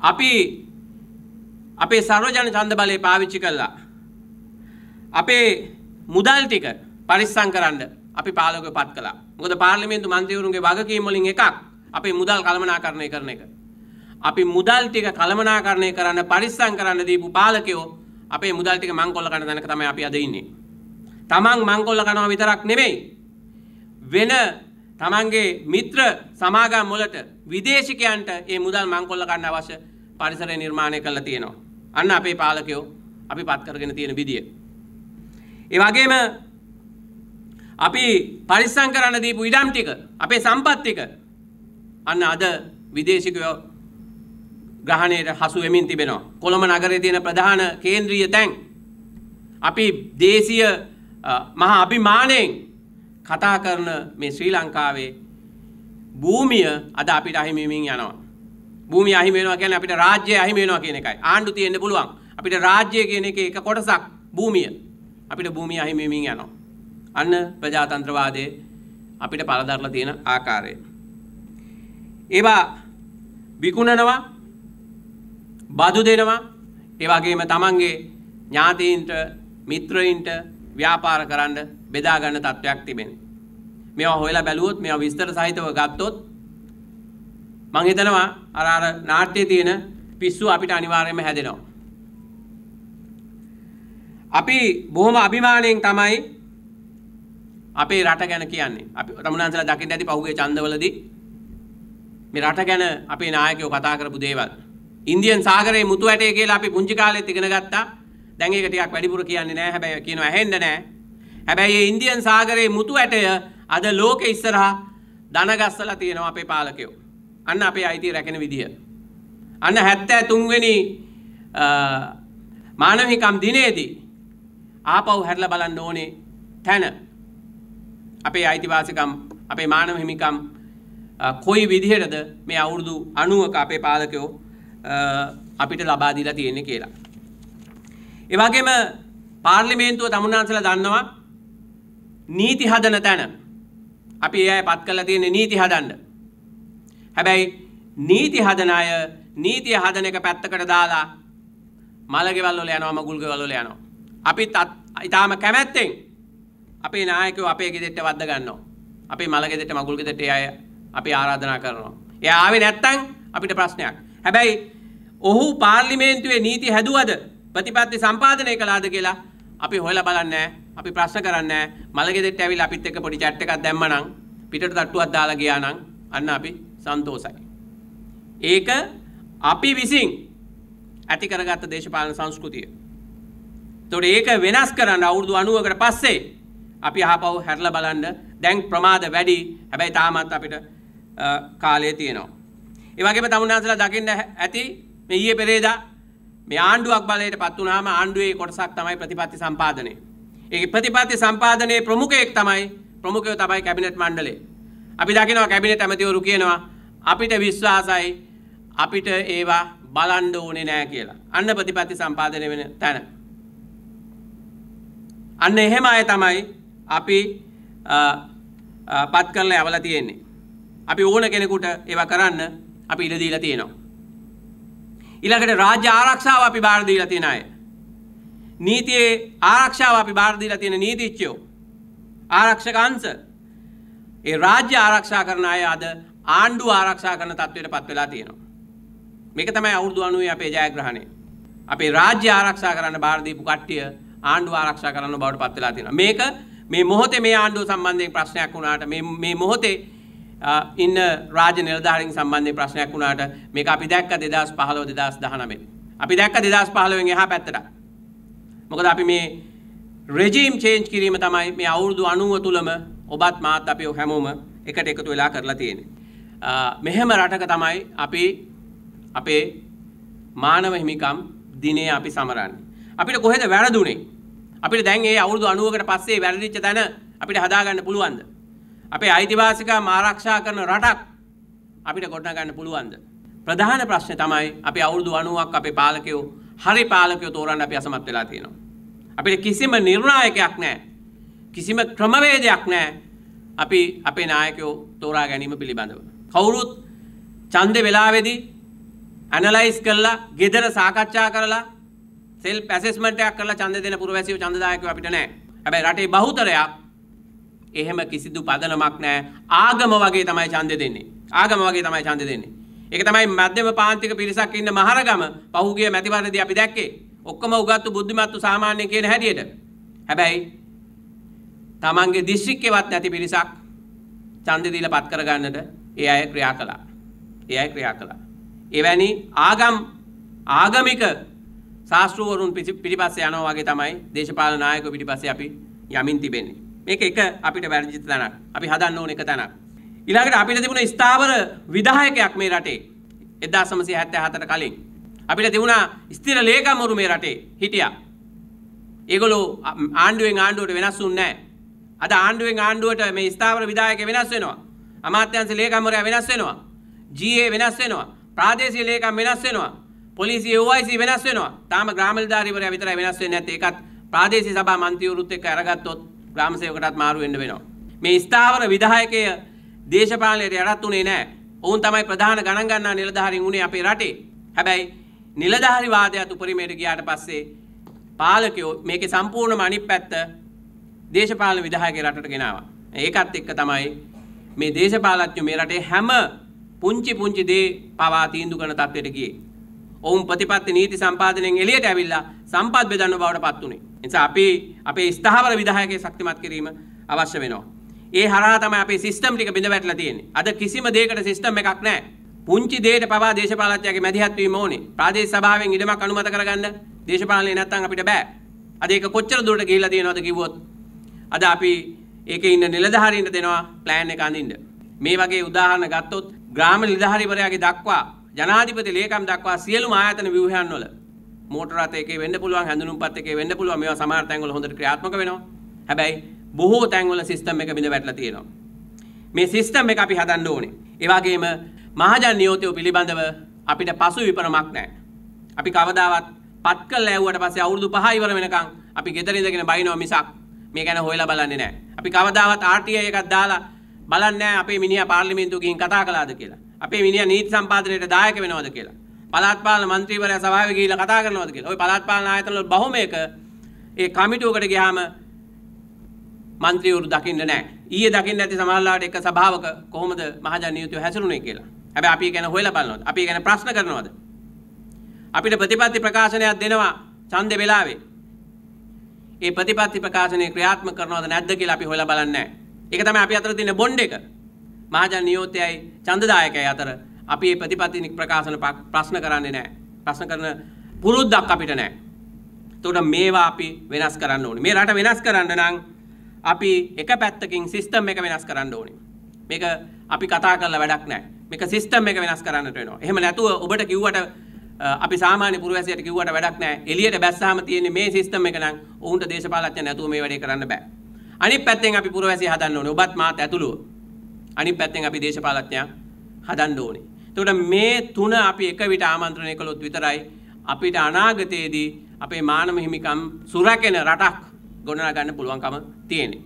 අපි අපේ සරෝජන ඡන්ද බලය පාවිච්චි කළා. අපේ මුදල් ටික පරිස්සම් කරන්න අපි පාලකයෝපත් කළා. මොකද පාර්ලිමේන්තු මන්ත්‍රීවරුන්ගේ වගකීම් වලින් එකක් අපේ මුදල් කළමනාකරණය කරන එක. අපි මුදල් ටික කළමනාකරණය කරන්න පරිස්සම් කරන්න දීපු පාලකයෝ අපේ මුදල් ටික මංකොල්ල කන තැනක තමයි අපි අද ඉන්නේ. තමන් මංකොල්ල කනවා විතරක් නෙමෙයි. වෙන තමන්ගේ මිත්‍ර සමාගම් වලට විදේශිකයන්ට මේ මුදල් මංකොල්ල ගන්න අවශ්‍ය පරිසරය නිර්මාණය කරලා තියෙනවා. අන්න අපේ පාලකයෝ අපි පත් කරගෙන තියෙන විදිය. ඒ වගේම අපි පරිස්සම් කරන්න දීපු ඉඩම් ටික, අපේ සම්පත් ටික අන්න අද විදේශිකයෝ ග්‍රහණයට හසු වෙමින් තිබෙනවා. කොළඹ නගරයේ තියෙන ප්‍රධාන කේන්ද්‍රීය තැන් අපි දේශීය මහා අභිමාණයෙන් කතා කරන මේ ශ්‍රී ලංකාවේ භූමිය අද අපිට අහිමි වෙමින් යනවා. භූමිය අහිමි වෙනවා කියන්නේ අපිට රාජ්‍යය අහිමි වෙනවා කියන එකයි. ආණ්ඩු තියෙන්න පුළුවන්. අපිට රාජ්‍යය කියන එකේ එක කොටසක් භූමිය. අපිට භූමිය අහිමි වෙමින් යනවා. අන්න ප්‍රජාතන්ත්‍රවාදයේ අපිට පළදරලා තියෙන ආකාරය. ඒවා විකුණනවා බදු දෙනවා ඒ වගේම තමන්ගේ ඥාතීන්ට මිත්‍රයින්ට ව්‍යාපාර කරන්න බෙදා ගන්න තත්වයක් තිබෙනවා. මේවා හොයලා බැලුවොත් මේවා විස්තර සහිතව ගත්තොත් මං හිතනවා අර අර නාට්‍යයේ තියෙන පිස්සු අපිට අනිවාර්යයෙන්ම හැදෙනවා. අපි බොහොම අභිමාණයෙන් තමයි අපේ රට ගැන කියන්නේ. අපි රමුණාන්සලා දකින්න ඇති පහුගිය ඡන්දවලදී මේ රට ගැන අපේ නායකයෝ කතා කරපු දේවල්. ඉන්දියන් සාගරයේ මුතු ඇටය කියලා අපි පුංචි කාලෙත් ඉගෙන ගත්තා. දැන් ඒක ටිකක් වැඩිපුර කියන්නේ නැහැ. හැබැයි කියනවා ඇහෙන්න නැහැ. හැබැයි මේ ඉන්දියන් සාගරයේ මුතු ඇටය අද ලෝකෙ ඉස්සරහා දනගස්සලා තියෙනවා අපේ පාලකයෝ. අන්න අපේ අයිතිය රැකෙන විදිය. අන්න හැත්තෑ තුන්වෙනි මානවිකම් දිනේදී ආපව් හැරල බලන්න ඕනේ තැන අපේ අයිතිවාසිකම් අපේ මානව හිමිකම් කොයි විදිහටද මේ අවුරුදු අනුවක අපේ පාලකයෝ අපිට ලබා දීලා තියෙන්නේ කියලා. ඒ වගේම පාර්ලිමේන්තුව තමුන්නාන්සලා දන්නවා නීති හදන තැන. අපි ඒ අය පත් කරලා තියෙන්නේ නීති හදන්න. හැබැයි නීති හදන අය නීතිය හදන එක පැත්තකට දාලා මළගෙවල් වල යනවා මගුල් ගෙවල් වල යනවා. අපිත් ඊටාම කැමැත්තෙන් අපේ නායකයෝ අපේ ගෙදෙට්ට වද්ද ගන්නවා. අපේ මළ ගෙදෙට්ට මගුල් ගෙදෙට්ට අය අපි ආරාධනා කරනවා. එයා ආවේ නැත්තම් අපිට ප්‍රශ්නයක්. හැබැයි ඔහු පාර්ලිමේන්තුවේ නීති හැදුවද ප්‍රතිපත්ති සම්පාදනය කළාද කියලා අපි හොයලා බලන්නේ අපි ප්‍රශ්න කරන්නේ මළගෙදෙට්ට ඇවිල්ලා අපිත් එක්ක පොඩි chat එකක් දැම්මනම් පිටට තට්ටුවක් දාලා ගියා නම් අන්න අපි සන්තෝසයි. ඒක අපි විසින් ඇති කරගත්ත දේශපාලන සංස්කෘතිය. තොට ඒක වෙනස් කරන්න අවුරුදු අනුවකට පස්සේ අපි අහපව් හැරල බලන්න දැන් ප්‍රමාද වැඩි හැබැයි තාමත් අපිට කාලය තියෙනවා. ඒවගේම තමුණන්සලා දකින්න ඇති මේ ඊයේ පෙරේදා මේ ආණ්ඩුවක් බලයට පත් වුණාම ආණ්ඩුවේ කොටසක් තමයි ප්‍රතිපත්ති සම්පාදනය. ඒ ප්‍රතිපත්ති සම්පාදනයේ ප්‍රමුඛයෙක් තමයි ප්‍රමුඛයෝ තමයි කැබිනට් මණ්ඩලය. අපි දකිනවා කැබිනට් ඇමතිවරු කියනවා අපිට විශ්වාසයි අපිට ඒවා බලන්ඩ ඕනේ නෑ කියලා. අන්න ප්‍රතිපත්ති සම්පාදනය වෙන තැන. අන්න එහෙම අය තමයි අපි පත් කරලා ඇවලා තියෙන්නේ. අපි ඕන කෙනෙකුට ඒවා කරන්න අපි ඉඩ දීලා තියෙනවා. ඊළඟට රාජ්‍ය ආරක්ෂාව අපි බාර දීලා තියෙන අය. නීතියේ ආරක්ෂාව අපි බාර දීලා තියෙන නීතිච්චයෝ ආරක්ෂක අංශ ඒ රාජ්‍ය ආරක්ෂා කරන අය අද ආණ්ඩුව ආරක්ෂා කරන තත්ත්වයට පත් වෙලා තියෙනවා. මේක තමයි අවුරුදු 90 අපේ ජයග්‍රහණය. අපේ රාජ්‍ය ආරක්ෂා කරන්න බාර දීපු කට්ටිය ආණ්ඩුව ආරක්ෂා කරන්න බවට පත් වෙලා තියෙනවා. මේක මේ මොහොතේ මේ ආණ්ඩුව සම්බන්ධයෙන් ප්‍රශ්නයක් වුණාට මේ මේ මොහොතේ ඉන්න රාජ්‍ය නිලධාරීන් සම්බන්ධයෙන් ප්‍රශ්නයක් වුණාට මේක අපි දැක්ක 2015 2019. අපි දැක්ක 2015 එහා පැත්තට. මොකද අපි මේ රෙජීම් චේන්ජ් කිරීම තමයි මේ අවුරුදු 90 තුලම ඔබත් මාත් අපි හැමෝම එකට එකතු වෙලා කරලා තියෙන්නේ. මෙහෙම රටක තමයි අපි අපේ මානව හිමිකම් දිනේ අපි සමරන්නේ. අපිට කොහෙද වැරදුනේ? අපිට දැන් ඒ අවුරුදු 90කට පස්සේ වැරදිච්ච තැන අපිට හදාගන්න පුළුවන්ද? අපේ අයිතිවාසිකම් ආරක්ෂා කරන රටක් අපිට ගොඩනගන්න පුළුවන්ද? ප්‍රධාන ප්‍රශ්නේ තමයි අපි අවුරුදු 90ක් අපේ පාලකයෝ හරි පාලකයෝ තෝරන්න අපි අසමත් වෙලා තියෙනවා. අපිට කිසිම නිර්ණායකයක් නැහැ. කිසිම ක්‍රමවේදයක් නැහැ. අපි අපේ නායකයෝ තෝරා ගැනීම පිළිබඳව. කවුරුත් ඡන්දේ වෙලාවේදී ඇනලයිස් කරලා gedara සාකච්ඡා කරලා self assessment එකක් කරලා ඡන්ද දෙන පුරවැසියෝ ඡන්දදායකයෝ අපිට නැහැ. හැබැයි රටේ බහුතරයක් එහෙම කිසිදු පදනමක් නැහැ. ආගම වගේ තමයි ඡන්ද දෙන්නේ. ආගම වගේ තමයි ඡන්ද දෙන්නේ. ඒක තමයි මධ්‍යම පාන්තික පිරිසක් ඉන්න මහරගම පහුගිය මැතිවරණදී අපි දැක්කේ. ඔක්කොම උගත්තු බුද්ධිමත්තු සාමාන්‍ය කියන හැටියට. හැබැයි තමන්ගේ දිස්ත්‍රික්කේවත් නැති පිරිසක් ඡන්දය දීලා පත් කරගන්නට ඒ අය ක්‍රියා කළා. ඒ අය ක්‍රියා කළා. එවැනි ආගම් ආගමික ශාස්ත්‍රවරුන් පිටිපස්සේ යනවා වගේ තමයි දේශපාලන නායකයෝ පිටිපස්සේ අපි යමින් තිබෙන්නේ. මේක එක අපිට වැරදිච්ච තැනක්. අපි හදන්න ඕන එක තැනක්. ඊළඟට අපිට තිබුණ ස්ථාවර විධායකයක් මේ රටේ 1977 කලින්. අපිට තිබුණා ස්ථිර ලේකම්වරු මේ රටේ හිටියා. ඒගොල්ලෝ ආණ්ඩුවෙන් ආණ්ඩුවට වෙනස් වුණේ නැහැ. අද ආණ්ඩුවෙන් ආණ්ඩුවට මේ ස්ථාවර විධායක වෙනස් වෙනවා. අමාත්‍යංශ ලේකම්වරයා වෙනස් වෙනවා. GA වෙනස් වෙනවා. ප්‍රාදේශීය ලේකම් වෙනස් වෙනවා. පොලිසිය OIC වෙනස් වෙනවා. තාම ග්‍රාම නිලධාරීවරයා විතරයි වෙනස් වෙන්නේ නැත්තේ. ඒකත් ප්‍රාදේශීය සභා මන්ත්‍රීවරුත් එක්ක අරගත්තොත් ග්‍රාම සේවකටත් මාරු වෙන්න වෙනවා. මේ ස්ථාවර විධායකය දේශපාලනයට යටත් උනේ නැහැ. ඔවුන් තමයි ප්‍රධාන ගණන් ගන්නා නිලධාරීන් උනේ අපේ රටේ. හැබැයි නිලධාරිවාදයත් උපරිමයට ගියාට පස්සේ පාලකයෝ මේකේ සම්පූර්ණම අනිත් පැත්ත දේශපාලන විධායකගේ රටට ගෙනාවා. ඒකත් එක්ක තමයි මේ දේශපාලඥයෝ මේ රටේ හැම පුංචි පුංචි දේ පවා තීන්දුව කරන තත්ත්වයට ගියේ. ඔවුන් ප්‍රතිපත්ති නීති සම්පාදනයෙන් එළියට ඇවිල්ලා සම්පත් බෙදන්න බවට පත් උනේ. නිසා අපි අපේ ස්ථාවර විධායකයේ ශක්තිමත් කිරීම අවශ්‍ය වෙනවා. ඒ හරහා තමයි අපේ සිස්ටම් ටික බිඳ වැටලා තියෙන්නේ. අද කිසිම දෙයකට සිස්ටම් එකක් නැහැ. පුංචි දෙයට පවා දේශපාලනඥයාගේ මැදිහත් වීම ඕනේ. ප්‍රාදේශීය සභාවෙන් ඉඩමක් අනුමත කරගන්න දේශපාලනේ නැත්තම් අපිට බෑ. අද ඒක කොච්චර දුරට ගිහිලා තියෙනවද කිව්වොත් අද අපි ඒක ඉන්න නිලධාරීන්ට දෙනවා ප්ලෑන් එක අඳින්න. මේ වගේ උදාහරණ ගත්තොත් ග්‍රාම නිලධාරීවරයාගේ දක්වා ජනාධිපති ලේකම් දක්වා සියලුම ආයතන ව්‍යුහයන් වල මෝටර රථ එකේ වෙන්න පුළුවන් හැඳුනුම්පත් එකේ වෙන්න පුළුවන් මේවා සමහර තැන්වල හොඳට ක්‍රියාත්මක වෙනවා. හැබැයි බොහෝ තැන්වල සිස්ටම් එක බිඳ වැටලා තියෙනවා. මේ සිස්ටම් එක අපි හදන්න ඕනේ. ඒ වගේම මහජන නියෝතය පිළිබඳව අපිට පසු විපරමක් නැහැ. අපි කවදාවත් පත් කළ ඇව්වට පස්සේ අවුරුදු පහ ඉවර වෙනකන් අපි ගෙදර ඉඳගෙන බයිනවා මිසක් මේ ගැන හොයලා බලන්නේ නැහැ. අපි කවදාවත් ආර්ටිය එකක් දාලා බලන්නේ අපේ මිනිහා පාර්ලිමේන්තුව ගිහින් කතා කළාද කියලා. අපේ මිනිහා නීති සම්පාදනයට දායක වෙනවද කියලා. පළාත් පාලන මන්ත්‍රීවරයා සභාවේ ගිහිල්ලා කතා කරනවද කියලා. ওই පළාත් පාලන ආයතනවල බොහොමයක ඒ කමිටුවකට ගියාම මන්ත්‍රීවරු දකින්න නැහැ. ඊයේ දකින්න ඇති සමහරලාට එක සභාවක කොහොමද මහජන නියුතුව හැසිරුනේ කියලා. හැබැයි අපි ගැන හොයලා බලනවද? අපි ගැන ප්‍රශ්න කරනවද? අපිට ප්‍රතිපත්ති ප්‍රකාශනයක් දෙනවා ඡන්දේ වෙලාවේ. ඒ ප්‍රතිපත්ති ප්‍රකාශනය ක්‍රියාත්මක කරනවද නැද්ද කියලා අපි හොයලා බලන්නේ ඒක තමයි අපි අතර තියෙන බොන්ඩ් එක. මහජන නියෝතයයි ඡන්දදායකයයි අතර අපි මේ ප්‍රතිපත්ති ප්‍රකාශන ප්‍රශ්න කරන්නේ නැහැ. ප්‍රශ්න කරන පුරුද්දක් අපිට නැහැ. එතකොට මේවා අපි වෙනස් කරන්න ඕනේ. මේ රට වෙනස් කරන්න නම් අපි එක පැත්තකින් සිස්ටම් එක වෙනස් කරන්න ඕනේ. මේක අපි කතා කරලා වැඩක් නැහැ. මේක සිස්ටම් එක වෙනස් කරන්නට වෙනවා. එහෙම නැතුව ඔබට කිව්වට අපි සාමාන්‍ය පුරවැසියට කිව්වට වැඩක් නැහැ. එළියට බැස්සාම තියෙන්නේ මේ සිස්ටම් එක නම් ඔවුන්ට දේශපාලඥ නැතුව මේ වැඩේ කරන්න බෑ. අනිත් පැත්තෙන් අපි පුරවැසිය හදන්න ඕනේ. ඔබත් මාත් ඇතුළුව. අනිත් පැත්තෙන් අපි දේශපාලඥයා හදන්න ඕනේ. එතකොට මේ තුන අපි එක විට ආමන්ත්‍රණය කළොත් විතරයි අපිට අනාගතයේදී අපේ මානව හිමිකම් සුරැකෙන රටක් ගොඩනගා ගන්න පුළුවන්කම තියෙන්නේ.